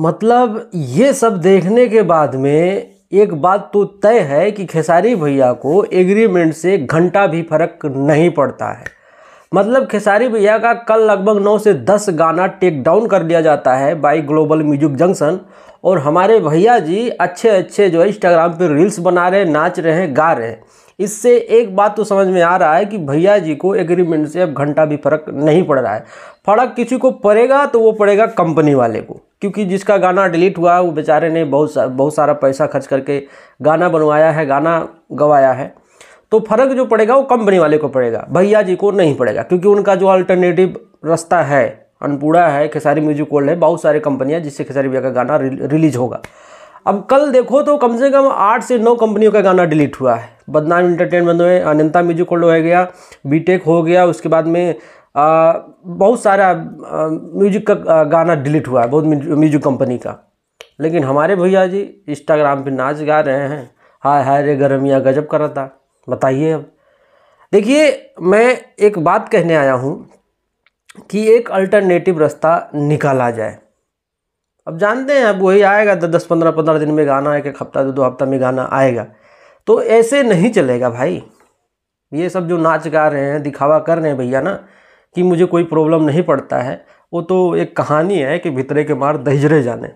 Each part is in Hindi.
मतलब ये सब देखने के बाद में एक बात तो तय है कि खेसारी भैया को एग्रीमेंट से घंटा भी फर्क नहीं पड़ता है मतलब खेसारी भैया का कल लगभग 9 से 10 गाना टेक डाउन कर दिया जाता है बाई ग्लोबल म्यूजिक जंक्शन और हमारे भैया जी अच्छे अच्छे जो है इंस्टाग्राम पर रील्स बना रहे हैं नाच रहे हैं गा रहे हैं इससे एक बात तो समझ में आ रहा है कि भैया जी को एग्रीमेंट से अब घंटा भी फर्क नहीं पड़ रहा है फर्क किसी को पड़ेगा तो वो पड़ेगा कंपनी वाले को क्योंकि जिसका गाना डिलीट हुआ वो बेचारे ने बहुत सा, बहुत सारा पैसा खर्च करके गाना बनवाया है गाना गवाया है तो फ़र्क जो पड़ेगा वो कंपनी वाले को पड़ेगा भैया जी को नहीं पड़ेगा क्योंकि उनका जो अल्टरनेटिव रास्ता है अनपूड़ा है खेसारी म्यूजिक वर्ल्ड है बहुत सारी कंपनियाँ जिससे खेसारी भैया का गाना रिलीज होगा अब कल देखो तो कम से कम आठ से नौ कंपनियों का गाना डिलीट हुआ है बदनाम इंटरटेनमेंट में अनंता म्यूजिक वर्ल्ड हो गया बीटेक हो गया उसके बाद में बहुत सारा म्यूजिक का गाना डिलीट हुआ है बहुत म्यूजिक कंपनी का लेकिन हमारे भैया जी इंस्टाग्राम पे नाच गा रहे हैं हाय हाय रे गरमिया गजब कर रहा था बताइए अब देखिए मैं एक बात कहने आया हूँ कि एक अल्टरनेटिव रास्ता निकाला जाए अब जानते हैं अब वही आएगा दस तो दस पंद्रह पंद्रह दिन में गाना एक एक हफ्ता दो दो हफ्ता में गाना आएगा तो ऐसे नहीं चलेगा भाई ये सब जो नाच गा रहे हैं दिखावा कर रहे हैं भैया ना कि मुझे कोई प्रॉब्लम नहीं पड़ता है वो तो एक कहानी है कि भितरे के मार दहिजरे जाने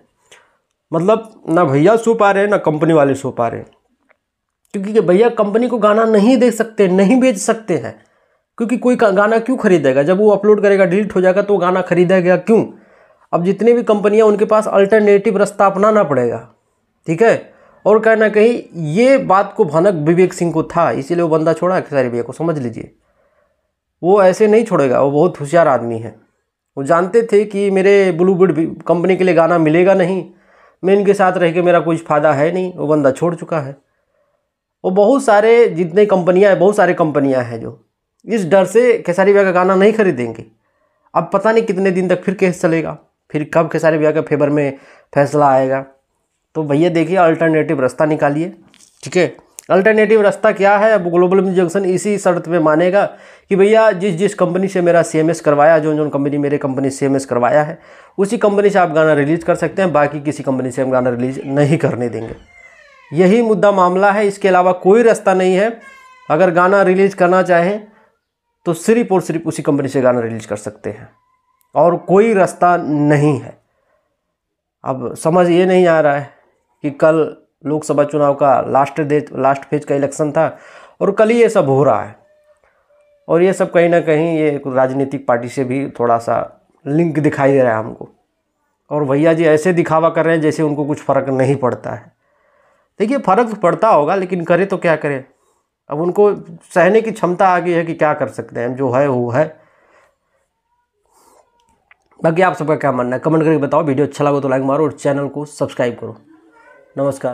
मतलब ना भैया सो पा रहे ना कंपनी वाले सो पा रहे क्योंकि भैया कंपनी को गाना नहीं दे सकते नहीं बेच सकते हैं क्योंकि कोई गाना क्यों खरीदेगा जब वो अपलोड करेगा डिलीट हो जाएगा तो गाना खरीदेगा क्यों अब जितने भी कंपनियां उनके पास अल्टरनेटिव रास्ता अपनाना पड़ेगा ठीक है और कहीं ना कहीं ये बात को भनक विवेक सिंह को था इसीलिए वो बंदा छोड़ा खेसारी भैया को समझ लीजिए वो ऐसे नहीं छोड़ेगा वो बहुत होशियार आदमी है वो जानते थे कि मेरे ब्लू बुड कंपनी के लिए गाना मिलेगा नहीं मैं इनके साथ रह के मेरा कुछ फ़ायदा है नहीं वो बंदा छोड़ चुका है वो बहुत सारे जितने कंपनियाँ हैं बहुत सारे कंपनियाँ हैं जो इस डर से खेसारी भैया का गाना नहीं खरीदेंगे अब पता नहीं कितने दिन तक फिर केस चलेगा फिर कब खेसारी भैया के फेवर में फैसला आएगा तो भैया देखिए अल्टरनेटिव रास्ता निकालिए ठीक है अल्टरनेटिव रास्ता क्या है अब ग्लोबल जंक्शन इसी शर्त में मानेगा कि भैया जिस जिस कंपनी से मेरा सी करवाया जो जो कंपनी मेरे कंपनी सी करवाया है उसी कंपनी से आप गाना रिलीज़ कर सकते हैं बाकी किसी कंपनी से हम गाना रिलीज नहीं करने देंगे यही मुद्दा मामला है इसके अलावा कोई रास्ता नहीं है अगर गाना रिलीज़ करना चाहें तो सिर्फ और सिर्फ उसी कंपनी से गाना रिलीज कर सकते हैं और कोई रास्ता नहीं है अब समझ ये नहीं आ रहा है कि कल लोकसभा चुनाव का लास्ट डे लास्ट फेज का इलेक्शन था और कल ही ये सब हो रहा है और ये सब कहीं ना कहीं ये राजनीतिक पार्टी से भी थोड़ा सा लिंक दिखाई दे रहा है हमको और भैया जी ऐसे दिखावा कर रहे हैं जैसे उनको कुछ फ़र्क नहीं पड़ता है देखिए फ़र्क तो पड़ता होगा लेकिन करे तो क्या करें अब उनको सहने की क्षमता आ गई है कि क्या कर सकते हैं जो है वो है बाकी आप सबका क्या मानना है कमेंट करके बताओ वीडियो अच्छा लगा तो लाइक मारो और चैनल को सब्सक्राइब करो नमस्कार